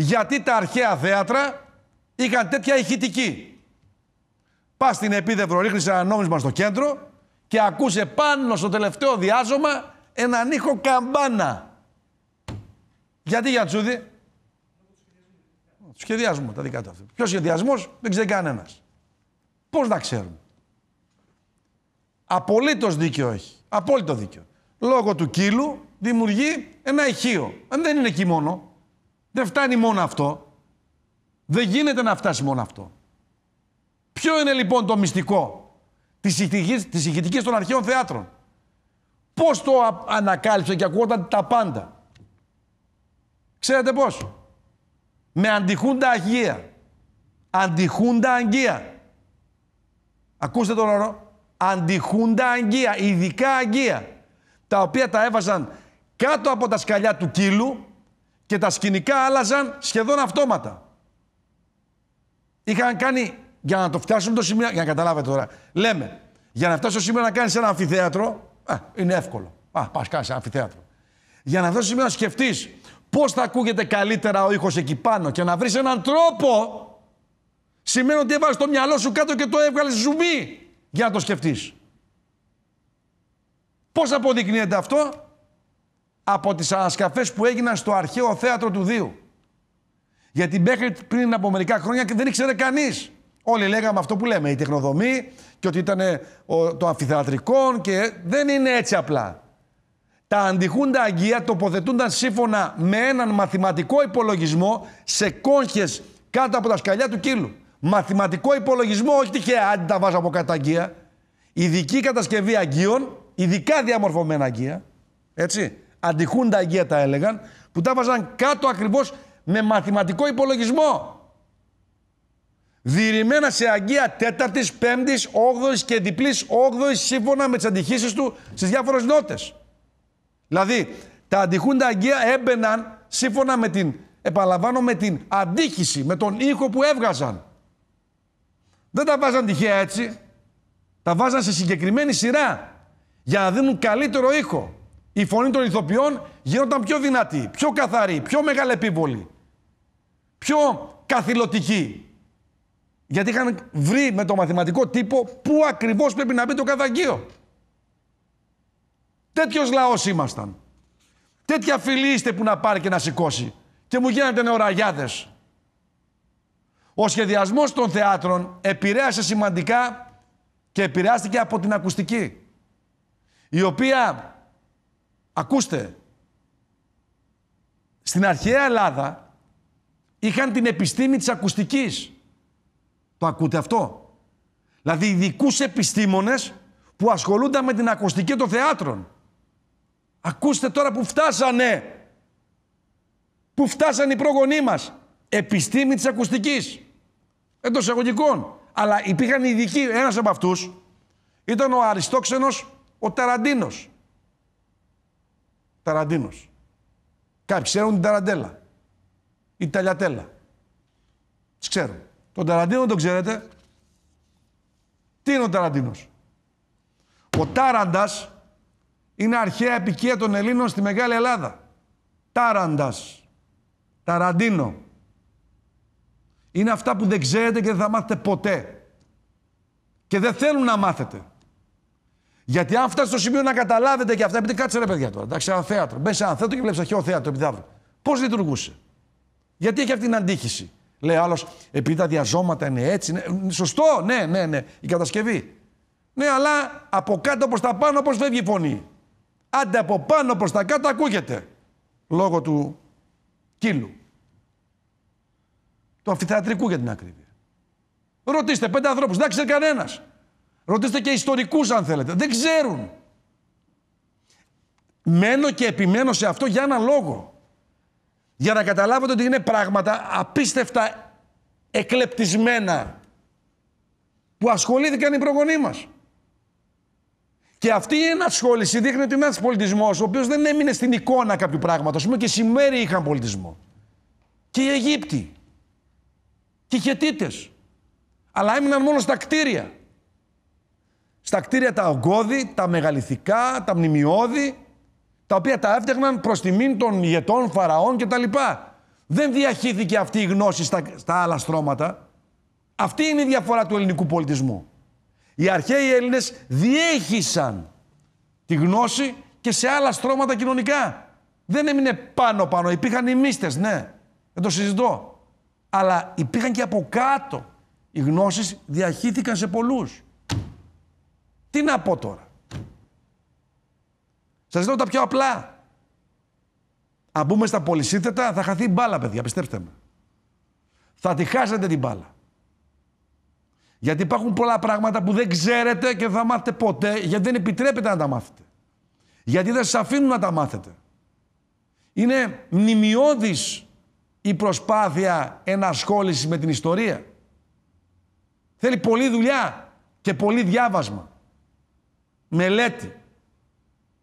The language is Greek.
Γιατί τα αρχαία θέατρα είχαν τέτοια ηχητική. Πά στην επίδευρο, ρίχνεις ένα νόμισμα στο κέντρο και ακούσε πάνω στο τελευταίο διάζωμα έναν ήχο καμπάνα. Γιατί για τσούδι. σχεδιάζουμε τα δικά του αυτά. Ποιος σχεδιασμός δεν ξέρει κανένας. Πώς να ξέρουμε. Απολύτως δίκιο έχει. Απόλυτο δίκιο. Λόγω του κύλου δημιουργεί ένα ηχείο. Δεν είναι εκεί μόνο. Δεν φτάνει μόνο αυτό. Δεν γίνεται να φτάσει μόνο αυτό. Ποιο είναι λοιπόν το μυστικό της ηχητικής των αρχαίων θεάτρων. Πώς το ανακάλυψε και ακούγονταν τα πάντα. Ξέρετε πώς. Με αντιχούντα αγία. Αντιχούντα αγγεία. Ακούστε τον όρο. Αντιχούντα αγγεία. Ειδικά αγγεία. Τα οποία τα έβαζαν κάτω από τα σκαλιά του κύλου και τα σκηνικά άλλαζαν σχεδόν αυτόματα. Είχαν κάνει, για να το φτάσουν το σημείο, για να καταλάβετε τώρα, λέμε, για να το σημείο να κάνεις ένα αμφιθέατρο, α, είναι εύκολο. Α, πας κάνεις ένα αμφιθέατρο. Για να το σημείο να σκεφτείς πώς θα ακούγεται καλύτερα ο ήχος εκεί πάνω και να βρεις έναν τρόπο, σημαίνει ότι έβαλες το μυαλό σου κάτω και το έβγαλες ζουμί για να το σκεφτείς. Πώς αποδεικνύεται αυτό, από τις ανασκαφές που έγιναν στο αρχαίο θέατρο του Δίου. Γιατί μέχρι πριν από μερικά χρόνια δεν ήξερε κανείς. Όλοι λέγαμε αυτό που λέμε, η τεχνοδομή και ότι ήταν το αμφιθεατρικό και δεν είναι έτσι απλά. Τα αντιχούντα αγγεία τοποθετούνταν σύμφωνα με έναν μαθηματικό υπολογισμό σε κόνχες κάτω από τα σκαλιά του κύλου. Μαθηματικό υπολογισμό, όχι τυχαία, αν τα βάζω από κάτω αγγεία. Ειδική κατασκευή αγγείων, ειδικά διαμορφωμένα αγγεία, έτσι, αντιχούντα αγγεία τα έλεγαν, που τα βάζαν κάτω ακριβώς με μαθηματικό υπολογισμό. Διηρημένα σε αγκία τέταρτης, πέμπτης, όγδοης και διπλής όγδοης σύμφωνα με τις αντιχήσεις του στις διάφορες νότες. Δηλαδή, τα αντιχούντα αγκία έμπαιναν σύμφωνα με την, επαλαμβάνω με την αντίχηση, με τον ήχο που έβγαζαν. Δεν τα βάζαν τυχαία έτσι. Τα βάζαν σε συγκεκριμένη σειρά για να δίνουν καλύτερο ήχο η φωνή των ηθοποιών γίνονταν πιο δυνατή, πιο καθαρή, πιο επίβολη. πιο καθηλωτική. Γιατί είχαν βρει με το μαθηματικό τύπο πού ακριβώς πρέπει να μπει το καταγγείο. Τέτοιος λαός ήμασταν. Τέτοια φιλή είστε που να πάρει και να σηκώσει. Και μου γίνατε νεοραγιάδες. Ο σχεδιασμός των θεάτρων επηρέασε σημαντικά και επηρεάστηκε από την ακουστική, η οποία Ακούστε, στην αρχαία Ελλάδα είχαν την επιστήμη της ακουστικής. Το ακούτε αυτό. Δηλαδή ειδικούς επιστήμονες που ασχολούνταν με την ακουστική των θεάτρων. Ακούστε τώρα που φτάσανε. Που φτάσανε οι πρόγονοί μας. Επιστήμη της ακουστικής. Εντός εγωγικών. Αλλά υπήρχαν ειδικοί. Ένας από αυτούς ήταν ο Αριστόξενος ο Ταραντίνος. Ταραντίνος. Κάποιοι ξέρουν την Ταραντέλα. Η Ταλιατέλα. Τις ξέρουν. Τον Ταραντίνο τον ξέρετε. Τι είναι ο Ταραντίνος. Ο Τάραντας είναι αρχαία επικία των Ελλήνων στη Μεγάλη Ελλάδα. Τάραντας. Ταραντίνο. Είναι αυτά που δεν ξέρετε και δεν θα μάθετε ποτέ. Και δεν θέλουν να μάθετε. Γιατί αν φτάσει στο σημείο να καταλάβετε και αυτά, επειδή κάτσε ρε παιδιά τώρα, εντάξει, ένα θέατρο. Μπες σε ένα θέατρο και βλέπεις αρχαίο θέατρο, αύριο. Πώς λειτουργούσε. Γιατί έχει αυτή την αντίχηση. Λέει άλλος, επειδή τα διαζώματα είναι έτσι. Ναι. Ε, σωστό, ναι, ναι, ναι, η κατασκευή. Ναι, αλλά από κάτω προς τα πάνω πώς φεύγει η φωνή. Άντε από πάνω προς τα κάτω ακούγεται. Λόγω του κύλου. Του αμφιθεατρικού για την ακρίβεια. Ρωτήστε πέντε ανθρώπους, δεν ξέρει κανένας. Ρωτήστε και ιστορικούς αν θέλετε. Δεν ξέρουν. Μένω και επιμένω σε αυτό για ένα λόγο. Για να καταλάβετε ότι είναι πράγματα απίστευτα εκλεπτισμένα που ασχολήθηκαν οι προγονείς μας. Και αυτή η ενασχόληση δείχνει ότι είναι ένας πολιτισμός ο οποίος δεν έμεινε στην εικόνα κάποιου πράγματος. Πούμε και οι είχαν πολιτισμό. Και οι Αιγύπτιοι. Και οι Χετίτες. Αλλά έμειναν μόνο στα κτίρια στα κτίρια τα ογκώδη, τα μεγαληθικά, τα μνημειώδη, τα οποία τα έφτιαχναν προς τιμήν των ηγετών, φαραών κτλ. Δεν διαχύθηκε αυτή η γνώση στα, στα άλλα στρώματα. Αυτή είναι η διαφορά του ελληνικού πολιτισμού. Οι αρχαίοι Έλληνες διέχισαν τη γνώση και σε άλλα στρώματα κοινωνικά. Δεν έμεινε πάνω-πάνω. Υπήρχαν οι μίστες, ναι. Δεν το συζητώ. Αλλά υπήρχαν και από κάτω. Οι γνώσεις διαχύθηκαν σε πολλούς. Τι να πω τώρα. Σας λέω τα πιο απλά. Αν μπούμε στα πολυσύνθετα θα χαθεί μπάλα παιδιά, πιστέψτε με. Θα τη χάσετε την μπάλα. Γιατί υπάρχουν πολλά πράγματα που δεν ξέρετε και δεν θα μάθετε ποτέ, γιατί δεν επιτρέπετε να τα μάθετε. Γιατί δεν σας αφήνουν να τα μάθετε. Είναι μνημειώδης η προσπάθεια ενασχόλησης με την ιστορία. Θέλει πολλή δουλειά και πολύ διάβασμα μελέτη